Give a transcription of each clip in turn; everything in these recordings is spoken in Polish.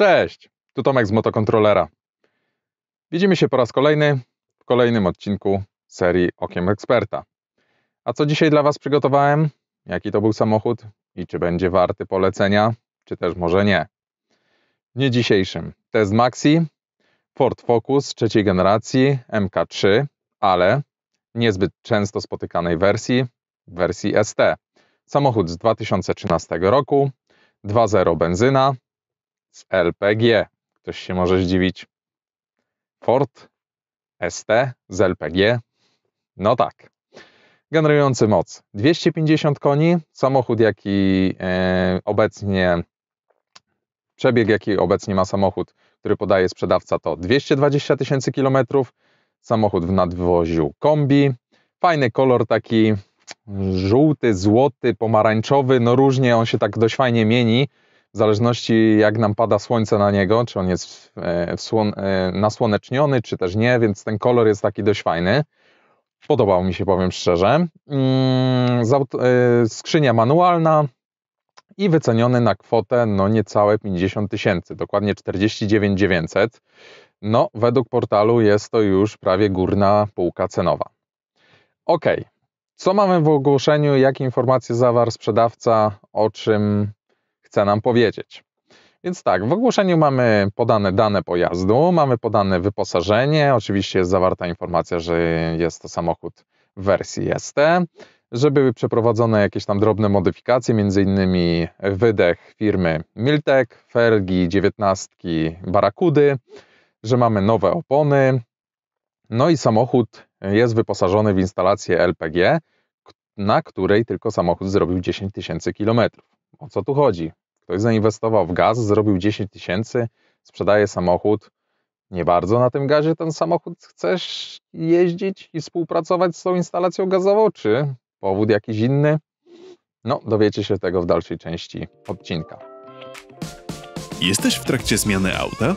Cześć, tu Tomek z Motokontrolera. Widzimy się po raz kolejny w kolejnym odcinku serii Okiem Eksperta. A co dzisiaj dla Was przygotowałem? Jaki to był samochód i czy będzie warty polecenia, czy też może nie? W dniu dzisiejszym test Maxi, Ford Focus trzeciej generacji MK3, ale niezbyt często spotykanej wersji, wersji ST. Samochód z 2013 roku, 2.0 benzyna, z LPG. Ktoś się może zdziwić. Ford ST z LPG? No tak. Generujący moc 250 koni, samochód jaki e, obecnie, przebieg jaki obecnie ma samochód, który podaje sprzedawca to 220 tysięcy kilometrów, samochód w nadwoziu kombi, fajny kolor taki żółty, złoty, pomarańczowy, no różnie on się tak dość fajnie mieni, w zależności jak nam pada słońce na niego, czy on jest e, słon e, nasłoneczniony, czy też nie, więc ten kolor jest taki dość fajny. Podobał mi się, powiem szczerze. Mm, e, skrzynia manualna i wyceniony na kwotę no niecałe 50 tysięcy, dokładnie 49 900. No, według portalu jest to już prawie górna półka cenowa. Ok, co mamy w ogłoszeniu, jakie informacje zawarł sprzedawca, o czym chce nam powiedzieć. Więc tak, w ogłoszeniu mamy podane dane pojazdu, mamy podane wyposażenie, oczywiście jest zawarta informacja, że jest to samochód w wersji ST, że były przeprowadzone jakieś tam drobne modyfikacje, między innymi wydech firmy Miltek, Fergi 19 Barakudy, że mamy nowe opony, no i samochód jest wyposażony w instalację LPG, na której tylko samochód zrobił 10 tysięcy kilometrów. O co tu chodzi? Ktoś zainwestował w gaz, zrobił 10 tysięcy, sprzedaje samochód. Nie bardzo na tym gazie ten samochód chcesz jeździć i współpracować z tą instalacją gazową, czy powód jakiś inny? No, dowiecie się tego w dalszej części odcinka. Jesteś w trakcie zmiany auta?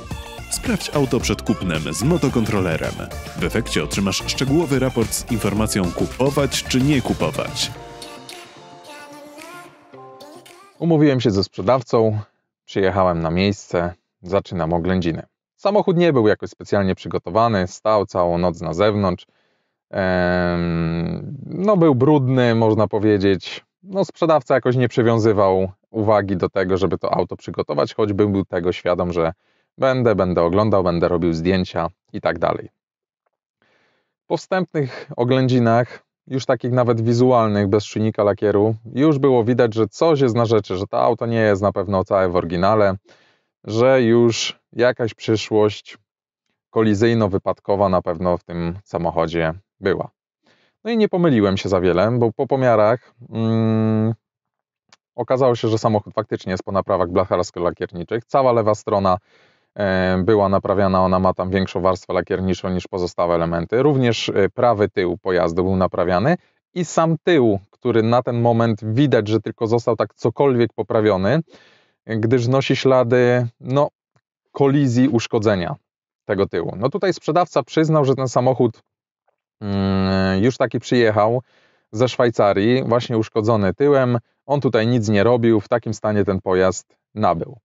Sprawdź auto przed kupnem z motokontrolerem. W efekcie otrzymasz szczegółowy raport z informacją kupować czy nie kupować. Umówiłem się ze sprzedawcą, przyjechałem na miejsce, zaczynam oględziny. Samochód nie był jakoś specjalnie przygotowany, stał całą noc na zewnątrz. No, był brudny, można powiedzieć. No, sprzedawca jakoś nie przywiązywał uwagi do tego, żeby to auto przygotować, choć był tego świadom, że będę, będę oglądał, będę robił zdjęcia i tak dalej. Po wstępnych oględzinach już takich nawet wizualnych, bez czynnika lakieru, już było widać, że coś jest na rzeczy, że to auto nie jest na pewno całe w oryginale, że już jakaś przyszłość kolizyjno-wypadkowa na pewno w tym samochodzie była. No i nie pomyliłem się za wiele, bo po pomiarach mm, okazało się, że samochód faktycznie jest po naprawach blacharsko-lakierniczych. Cała lewa strona E, była naprawiana, ona ma tam większą warstwę lakierniczą niż pozostałe elementy. Również e, prawy tył pojazdu był naprawiany i sam tył, który na ten moment widać, że tylko został tak cokolwiek poprawiony, gdyż nosi ślady no, kolizji, uszkodzenia tego tyłu. No tutaj sprzedawca przyznał, że ten samochód mm, już taki przyjechał ze Szwajcarii, właśnie uszkodzony tyłem. On tutaj nic nie robił, w takim stanie ten pojazd nabył.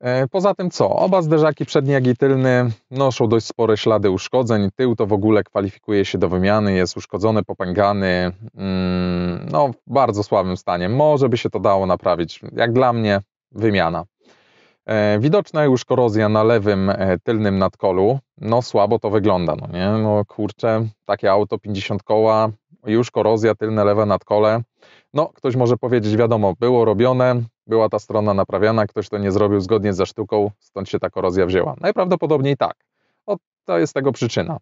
E, poza tym co? Oba zderzaki przedni jak i tylny noszą dość spore ślady uszkodzeń. Tył to w ogóle kwalifikuje się do wymiany, jest uszkodzony, popękany, mm, no w bardzo słabym stanie. Może by się to dało naprawić. Jak dla mnie wymiana. E, widoczna już korozja na lewym e, tylnym nadkolu. No słabo to wygląda, no nie? No kurczę, takie auto 50 koła, już korozja, tylne lewe nadkole. No ktoś może powiedzieć, wiadomo, było robione, była ta strona naprawiana, ktoś to nie zrobił zgodnie ze sztuką, stąd się ta korozja wzięła. Najprawdopodobniej tak. O, to jest tego przyczyna.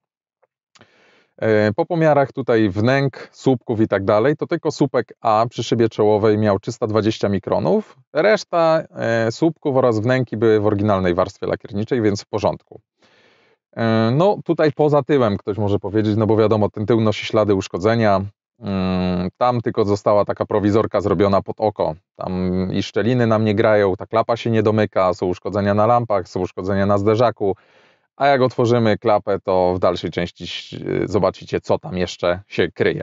E, po pomiarach tutaj wnęk, słupków i tak dalej, to tylko słupek A przy szybie czołowej miał 320 mikronów, reszta e, słupków oraz wnęki były w oryginalnej warstwie lakierniczej, więc w porządku. E, no tutaj poza tyłem ktoś może powiedzieć, no bo wiadomo, ten tył nosi ślady uszkodzenia, Mm, tam tylko została taka prowizorka zrobiona pod oko. Tam i szczeliny nam nie grają, ta klapa się nie domyka, są uszkodzenia na lampach, są uszkodzenia na zderzaku. A jak otworzymy klapę, to w dalszej części y, zobaczycie, co tam jeszcze się kryje.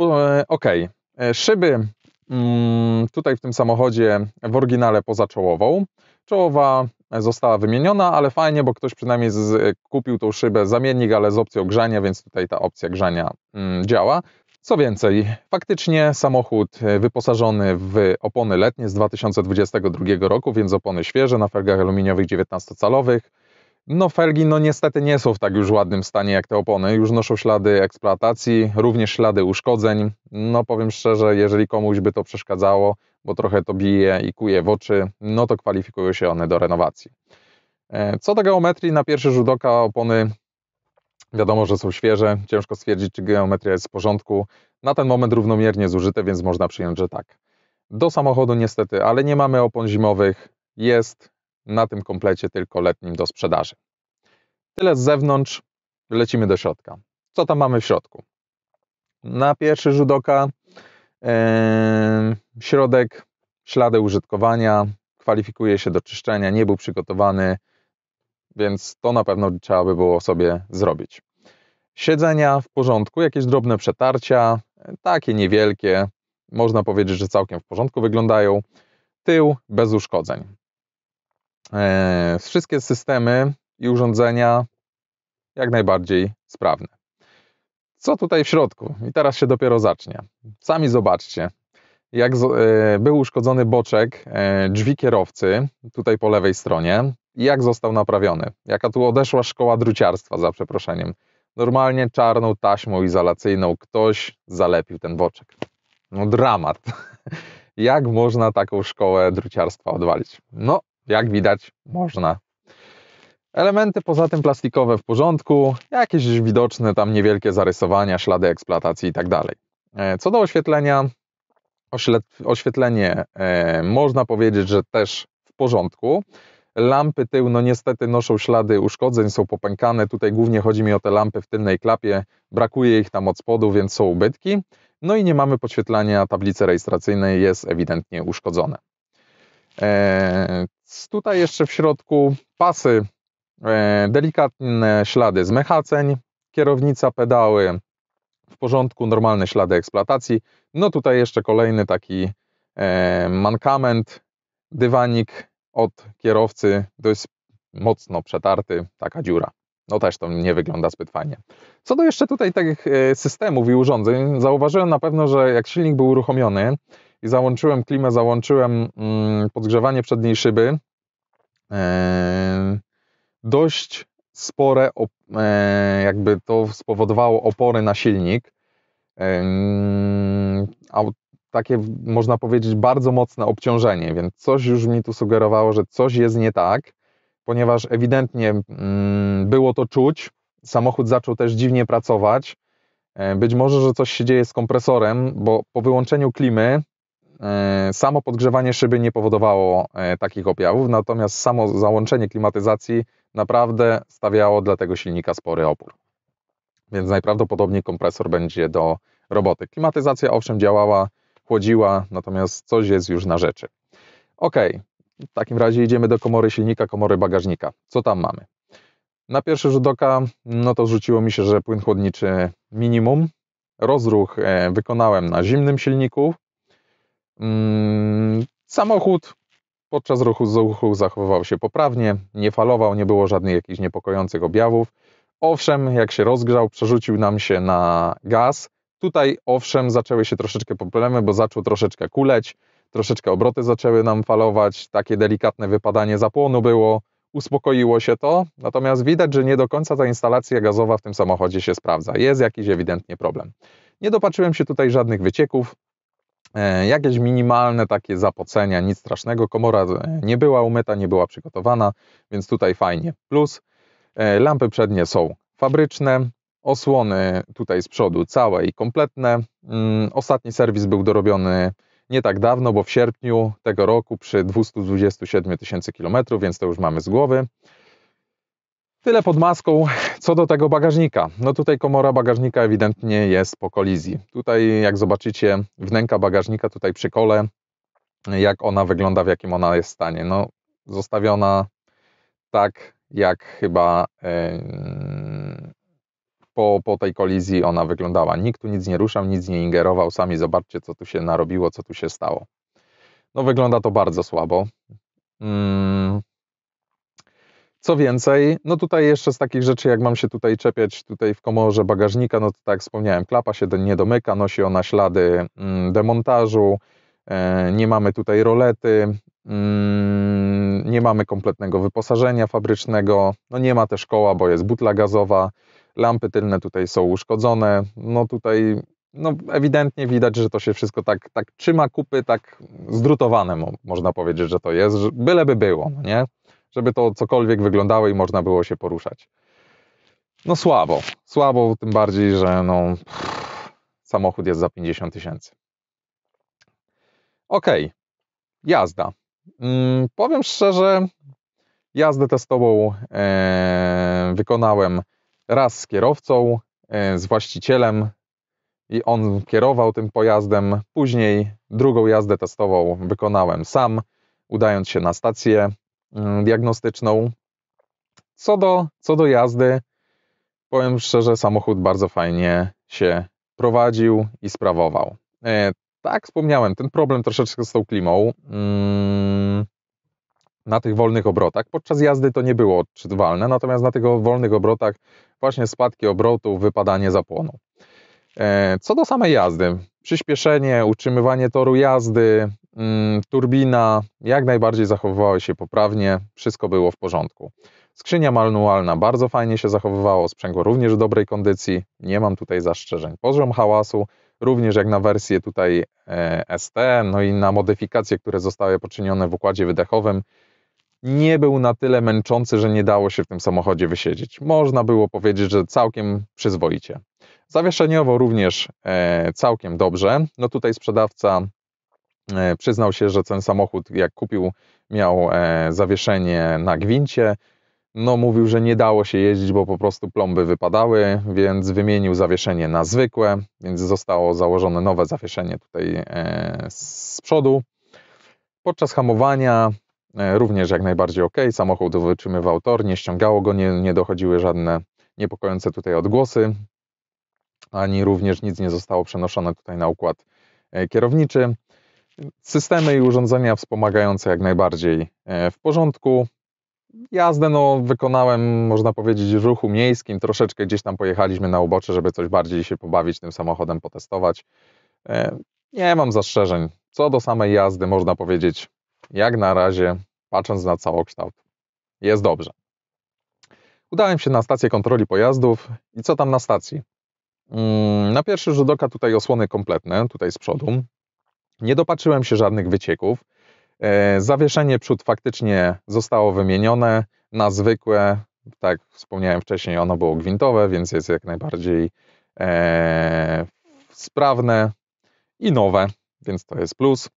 E, ok, e, szyby mm, tutaj w tym samochodzie w oryginale poza czołową. Czołowa została wymieniona, ale fajnie, bo ktoś przynajmniej z, kupił tą szybę zamiennik, ale z opcją grzania, więc tutaj ta opcja grzania mm, działa. Co więcej, faktycznie samochód e, wyposażony w opony letnie z 2022 roku, więc opony świeże na felgach aluminiowych 19-calowych. No felgi no niestety nie są w tak już ładnym stanie jak te opony, już noszą ślady eksploatacji, również ślady uszkodzeń. No powiem szczerze, jeżeli komuś by to przeszkadzało, bo trochę to bije i kuje w oczy, no to kwalifikują się one do renowacji. E, co do geometrii, na pierwszy rzut oka opony wiadomo, że są świeże, ciężko stwierdzić, czy geometria jest w porządku. Na ten moment równomiernie zużyte, więc można przyjąć, że tak. Do samochodu niestety, ale nie mamy opon zimowych, jest na tym komplecie tylko letnim do sprzedaży. Tyle z zewnątrz, lecimy do środka. Co tam mamy w środku? Na pierwszy rzut oka Środek, ślady użytkowania, kwalifikuje się do czyszczenia, nie był przygotowany, więc to na pewno trzeba by było sobie zrobić. Siedzenia w porządku, jakieś drobne przetarcia, takie niewielkie, można powiedzieć, że całkiem w porządku wyglądają. Tył bez uszkodzeń. Wszystkie systemy i urządzenia jak najbardziej sprawne co tutaj w środku. I teraz się dopiero zacznie. Sami zobaczcie. Jak e, był uszkodzony boczek e, drzwi kierowcy, tutaj po lewej stronie, jak został naprawiony. Jaka tu odeszła szkoła druciarstwa, za przeproszeniem. Normalnie czarną taśmą izolacyjną ktoś zalepił ten boczek. No dramat. Jak można taką szkołę druciarstwa odwalić? No, jak widać, można. Elementy poza tym plastikowe w porządku, jakieś widoczne tam niewielkie zarysowania, ślady eksploatacji itd. Tak e, co do oświetlenia, oświetlenie e, można powiedzieć, że też w porządku. Lampy tył, no niestety noszą ślady uszkodzeń, są popękane. Tutaj głównie chodzi mi o te lampy w tylnej klapie. Brakuje ich tam od spodu, więc są ubytki. No i nie mamy podświetlania tablicy rejestracyjnej, jest ewidentnie uszkodzone. Eee, tutaj jeszcze w środku pasy E, delikatne ślady zmechaceń, kierownica, pedały, w porządku, normalne ślady eksploatacji. No tutaj jeszcze kolejny taki e, mankament, dywanik od kierowcy, dość mocno przetarty, taka dziura. No też to nie wygląda zbyt fajnie. Co do jeszcze tutaj tych e, systemów i urządzeń, zauważyłem na pewno, że jak silnik był uruchomiony i załączyłem klimę, załączyłem mm, podgrzewanie przedniej szyby, dość spore, e, jakby to spowodowało opory na silnik. A takie, można powiedzieć, bardzo mocne obciążenie, więc coś już mi tu sugerowało, że coś jest nie tak, ponieważ ewidentnie mm, było to czuć. Samochód zaczął też dziwnie pracować. E, być może, że coś się dzieje z kompresorem, bo po wyłączeniu klimy E, samo podgrzewanie szyby nie powodowało e, takich objawów, natomiast samo załączenie klimatyzacji naprawdę stawiało dla tego silnika spory opór. Więc najprawdopodobniej kompresor będzie do roboty. Klimatyzacja owszem działała, chłodziła, natomiast coś jest już na rzeczy. Ok, w takim razie idziemy do komory silnika, komory bagażnika. Co tam mamy? Na pierwszy rzut oka, no to rzuciło mi się, że płyn chłodniczy minimum. Rozruch e, wykonałem na zimnym silniku, Mm, samochód podczas ruchu z zachowywał się poprawnie, nie falował, nie było żadnych jakichś niepokojących objawów. Owszem, jak się rozgrzał, przerzucił nam się na gaz. Tutaj owszem, zaczęły się troszeczkę problemy, bo zaczął troszeczkę kuleć, troszeczkę obroty zaczęły nam falować, takie delikatne wypadanie zapłonu było, uspokoiło się to, natomiast widać, że nie do końca ta instalacja gazowa w tym samochodzie się sprawdza. Jest jakiś ewidentnie problem. Nie dopatrzyłem się tutaj żadnych wycieków, E, jakieś minimalne takie zapocenia, nic strasznego. Komora e, nie była umyta, nie była przygotowana, więc tutaj fajnie. Plus e, lampy przednie są fabryczne, osłony tutaj z przodu całe i kompletne. Mm, ostatni serwis był dorobiony nie tak dawno, bo w sierpniu tego roku przy 227 tysięcy kilometrów, więc to już mamy z głowy. Tyle pod maską co do tego bagażnika. No tutaj komora bagażnika ewidentnie jest po kolizji. Tutaj jak zobaczycie wnęka bagażnika tutaj przy kole, jak ona wygląda, w jakim ona jest stanie. No zostawiona tak jak chyba yy, po, po tej kolizji ona wyglądała. Nikt tu nic nie ruszał, nic nie ingerował. Sami zobaczcie co tu się narobiło, co tu się stało. No wygląda to bardzo słabo. Yy co więcej, no tutaj jeszcze z takich rzeczy, jak mam się tutaj czepiać tutaj w komorze bagażnika, no to tak jak wspomniałem, klapa się nie domyka, nosi ona ślady mm, demontażu, e, nie mamy tutaj rolety, mm, nie mamy kompletnego wyposażenia fabrycznego, no nie ma też koła, bo jest butla gazowa, lampy tylne tutaj są uszkodzone, no tutaj no ewidentnie widać, że to się wszystko tak, tak trzyma kupy, tak zdrutowane można powiedzieć, że to jest, byleby było, no nie? żeby to cokolwiek wyglądało i można było się poruszać. No słabo, słabo, tym bardziej, że no, pff, samochód jest za 50 tysięcy. Ok, jazda. Mm, powiem szczerze, jazdę testową e, wykonałem raz z kierowcą, e, z właścicielem i on kierował tym pojazdem. Później drugą jazdę testową wykonałem sam, udając się na stację Y, diagnostyczną. Co do, co do jazdy, powiem szczerze, samochód bardzo fajnie się prowadził i sprawował. Y, tak, wspomniałem, ten problem troszeczkę z tą klimą mm, na tych wolnych obrotach. Podczas jazdy to nie było odczytywalne, natomiast na tych wolnych obrotach właśnie spadki obrotu, wypadanie zapłonu. Y, co do samej jazdy, przyspieszenie, utrzymywanie toru jazdy, Mm, turbina jak najbardziej zachowywała się poprawnie, wszystko było w porządku. Skrzynia manualna bardzo fajnie się zachowywała, sprzęgło również w dobrej kondycji, nie mam tutaj zastrzeżeń. Poziom hałasu również jak na wersję tutaj e, ST, no i na modyfikacje, które zostały poczynione w układzie wydechowym, nie był na tyle męczący, że nie dało się w tym samochodzie wysiedzieć. Można było powiedzieć, że całkiem przyzwoicie. Zawieszeniowo również e, całkiem dobrze. No tutaj sprzedawca E, przyznał się, że ten samochód, jak kupił, miał e, zawieszenie na gwincie. No, mówił, że nie dało się jeździć, bo po prostu plomby wypadały, więc wymienił zawieszenie na zwykłe, więc zostało założone nowe zawieszenie tutaj e, z przodu. Podczas hamowania również jak najbardziej ok, samochód wytrzymywał tor, nie ściągało go, nie, nie dochodziły żadne niepokojące tutaj odgłosy, ani również nic nie zostało przenoszone tutaj na układ kierowniczy. Systemy i urządzenia wspomagające jak najbardziej e, w porządku. Jazdę no, wykonałem, można powiedzieć, w ruchu miejskim. Troszeczkę gdzieś tam pojechaliśmy na ubocze, żeby coś bardziej się pobawić tym samochodem, potestować. E, nie mam zastrzeżeń. Co do samej jazdy, można powiedzieć, jak na razie, patrząc na całokształt, jest dobrze. Udałem się na stację kontroli pojazdów i co tam na stacji? Mm, na pierwszy rzut oka tutaj osłony kompletne, tutaj z przodu. Nie dopatrzyłem się żadnych wycieków. E, zawieszenie przód faktycznie zostało wymienione na zwykłe. Tak jak wspomniałem wcześniej, ono było gwintowe, więc jest jak najbardziej e, sprawne i nowe, więc to jest plus.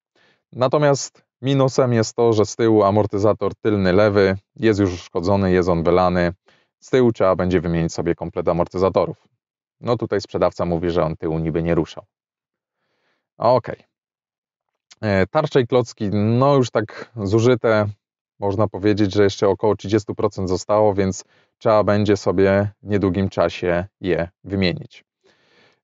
Natomiast minusem jest to, że z tyłu amortyzator tylny lewy jest już uszkodzony, jest on wylany. Z tyłu trzeba będzie wymienić sobie komplet amortyzatorów. No tutaj sprzedawca mówi, że on tyłu niby nie ruszał. Okej. Okay. E, tarcze i klocki, no już tak zużyte, można powiedzieć, że jeszcze około 30% zostało, więc trzeba będzie sobie w niedługim czasie je wymienić.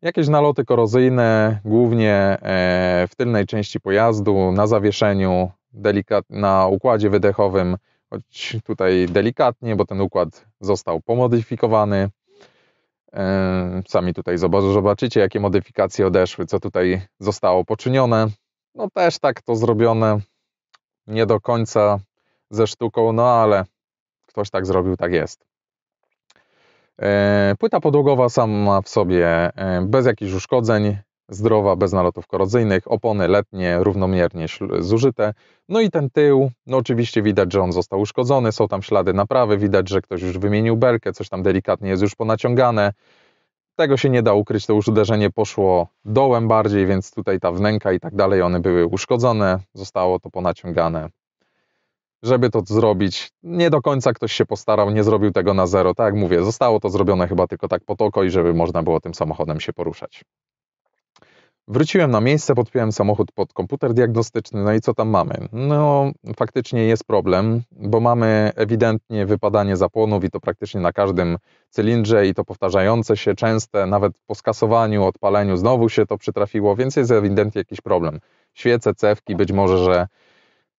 Jakieś naloty korozyjne, głównie e, w tylnej części pojazdu, na zawieszeniu, delikat, na układzie wydechowym, choć tutaj delikatnie, bo ten układ został pomodyfikowany. E, sami tutaj zobaczycie, jakie modyfikacje odeszły, co tutaj zostało poczynione no też tak to zrobione nie do końca ze sztuką, no ale ktoś tak zrobił, tak jest. E, płyta podłogowa sama w sobie e, bez jakichś uszkodzeń, zdrowa, bez nalotów korozyjnych, opony letnie, równomiernie zużyte. No i ten tył, no oczywiście widać, że on został uszkodzony, są tam ślady naprawy, widać, że ktoś już wymienił belkę, coś tam delikatnie jest już ponaciągane. Tego się nie da ukryć, to już uderzenie poszło dołem bardziej, więc tutaj ta wnęka i tak dalej, one były uszkodzone, zostało to ponaciągane. Żeby to zrobić, nie do końca ktoś się postarał, nie zrobił tego na zero. Tak jak mówię, zostało to zrobione chyba tylko tak po oko i żeby można było tym samochodem się poruszać. Wróciłem na miejsce, podpiąłem samochód pod komputer diagnostyczny, no i co tam mamy? No, faktycznie jest problem, bo mamy ewidentnie wypadanie zapłonów i to praktycznie na każdym cylindrze i to powtarzające się, częste, nawet po skasowaniu, odpaleniu znowu się to przytrafiło, więc jest ewidentnie jakiś problem. Świece, cewki, być może, że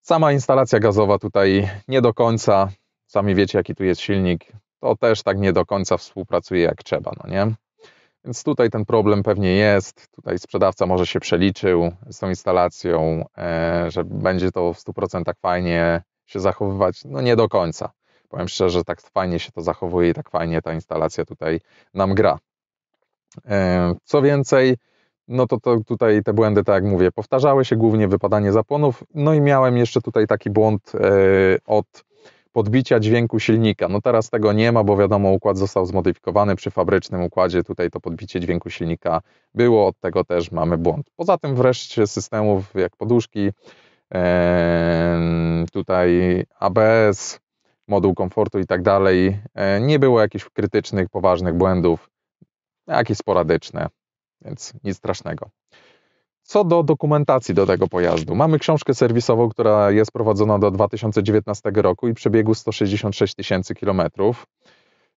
sama instalacja gazowa tutaj nie do końca, sami wiecie jaki tu jest silnik, to też tak nie do końca współpracuje jak trzeba, no nie? Więc tutaj ten problem pewnie jest. Tutaj sprzedawca może się przeliczył z tą instalacją, e, że będzie to w 100% fajnie się zachowywać. No nie do końca. Powiem szczerze, że tak fajnie się to zachowuje i tak fajnie ta instalacja tutaj nam gra. E, co więcej, no to, to tutaj te błędy, tak jak mówię, powtarzały się, głównie wypadanie zapłonów. No i miałem jeszcze tutaj taki błąd e, od podbicia dźwięku silnika. No teraz tego nie ma, bo wiadomo, układ został zmodyfikowany przy fabrycznym układzie. Tutaj to podbicie dźwięku silnika było, od tego też mamy błąd. Poza tym wreszcie systemów jak poduszki, tutaj ABS, moduł komfortu i tak dalej, e, nie było jakichś krytycznych, poważnych błędów, jakieś sporadyczne, więc nic strasznego. Co do dokumentacji do tego pojazdu, mamy książkę serwisową, która jest prowadzona do 2019 roku i przebiegu 166 tysięcy kilometrów.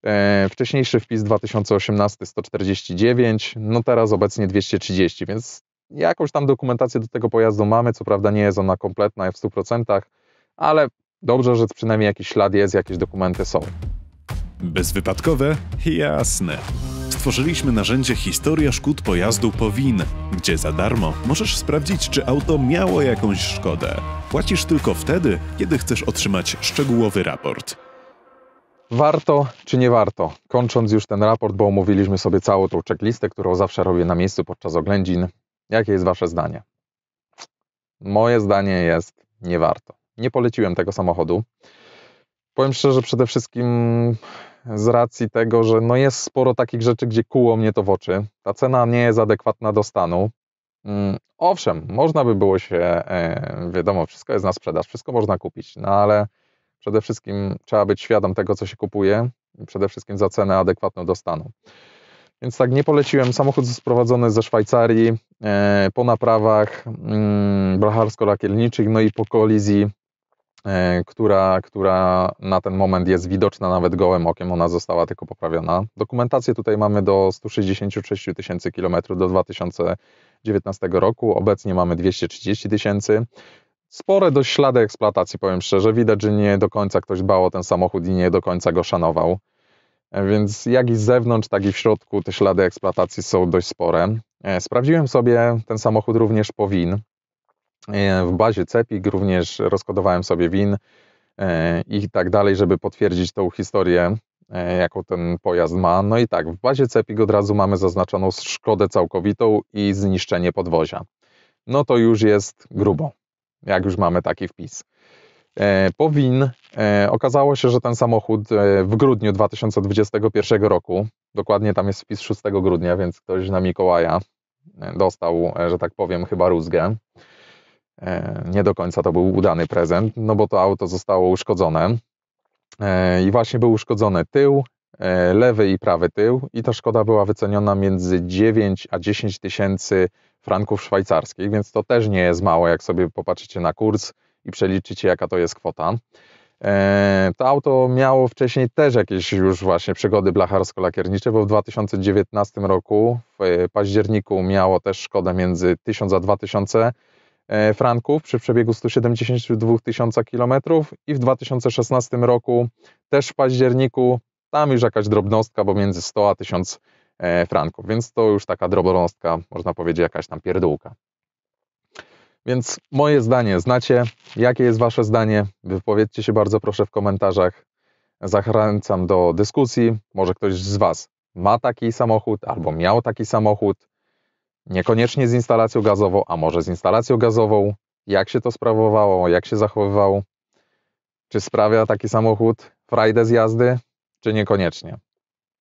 E, wcześniejszy wpis 2018 149, no teraz obecnie 230, więc jakąś tam dokumentację do tego pojazdu mamy. Co prawda nie jest ona kompletna w 100%, ale dobrze, że przynajmniej jakiś ślad jest, jakieś dokumenty są. Bezwypadkowe? Jasne stworzyliśmy narzędzie Historia Szkód Pojazdu POWIN, gdzie za darmo możesz sprawdzić, czy auto miało jakąś szkodę. Płacisz tylko wtedy, kiedy chcesz otrzymać szczegółowy raport. Warto czy nie warto? Kończąc już ten raport, bo omówiliśmy sobie całą tą checklistę, którą zawsze robię na miejscu podczas oględzin. Jakie jest Wasze zdanie? Moje zdanie jest nie warto. Nie poleciłem tego samochodu. Powiem szczerze, przede wszystkim z racji tego, że no jest sporo takich rzeczy, gdzie kuło mnie to w oczy. Ta cena nie jest adekwatna do stanu. Mm, owszem, można by było się, e, wiadomo, wszystko jest na sprzedaż, wszystko można kupić, no ale przede wszystkim trzeba być świadom tego, co się kupuje, przede wszystkim za cenę adekwatną do stanu. Więc tak, nie poleciłem. Samochód sprowadzony ze Szwajcarii, e, po naprawach mm, blacharsko-rakielniczych, no i po kolizji E, która, która na ten moment jest widoczna nawet gołym okiem, ona została tylko poprawiona. Dokumentację tutaj mamy do 166 tysięcy kilometrów do 2019 roku, obecnie mamy 230 tysięcy. Spore dość ślady eksploatacji, powiem szczerze. Widać, że nie do końca ktoś dbał o ten samochód i nie do końca go szanował. E, więc jak i z zewnątrz, tak i w środku te ślady eksploatacji są dość spore. E, sprawdziłem sobie ten samochód również po WIN. E, w bazie CEPIK również rozkodowałem sobie WIN e, i tak dalej, żeby potwierdzić tą historię, e, jaką ten pojazd ma. No i tak, w bazie CEPIK od razu mamy zaznaczoną szkodę całkowitą i zniszczenie podwozia. No to już jest grubo, jak już mamy taki wpis. Po WIN okazało się, że ten samochód w grudniu 2021 roku, dokładnie tam jest wpis 6 grudnia, więc ktoś na Mikołaja dostał, że tak powiem, chyba rózgę. E, nie do końca to był udany prezent, no bo to auto zostało uszkodzone e, i właśnie był uszkodzony tył, e, lewy i prawy tył i ta szkoda była wyceniona między 9 a 10 tysięcy franków szwajcarskich, więc to też nie jest mało, jak sobie popatrzycie na kurs i przeliczycie, jaka to jest kwota. To auto miało wcześniej też jakieś już właśnie przygody blacharsko-lakiernicze, bo w 2019 roku w październiku miało też szkodę między 1000 a 2000 E, franków przy przebiegu 172 tysiąca kilometrów i w 2016 roku też w październiku tam już jakaś drobnostka, bo między 100 a 1000 e, franków, więc to już taka drobnostka, można powiedzieć jakaś tam pierdółka. Więc moje zdanie znacie, jakie jest wasze zdanie? Wypowiedzcie się bardzo proszę w komentarzach. Zachęcam do dyskusji. Może ktoś z was ma taki samochód albo miał taki samochód Niekoniecznie z instalacją gazową, a może z instalacją gazową. Jak się to sprawowało, jak się zachowywał? Czy sprawia taki samochód frajdę z jazdy, czy niekoniecznie?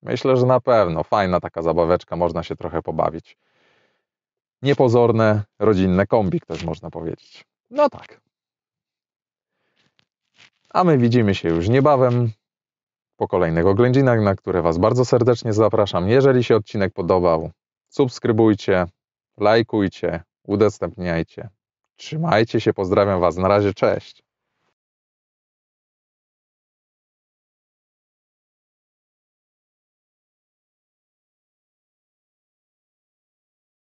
Myślę, że na pewno. Fajna taka zabaweczka, można się trochę pobawić. Niepozorne, rodzinne kombik też można powiedzieć. No tak. A my widzimy się już niebawem po kolejnych oględzinach, na które Was bardzo serdecznie zapraszam. Jeżeli się odcinek podobał, subskrybujcie, lajkujcie, udostępniajcie. Trzymajcie się, pozdrawiam Was. Na razie, cześć.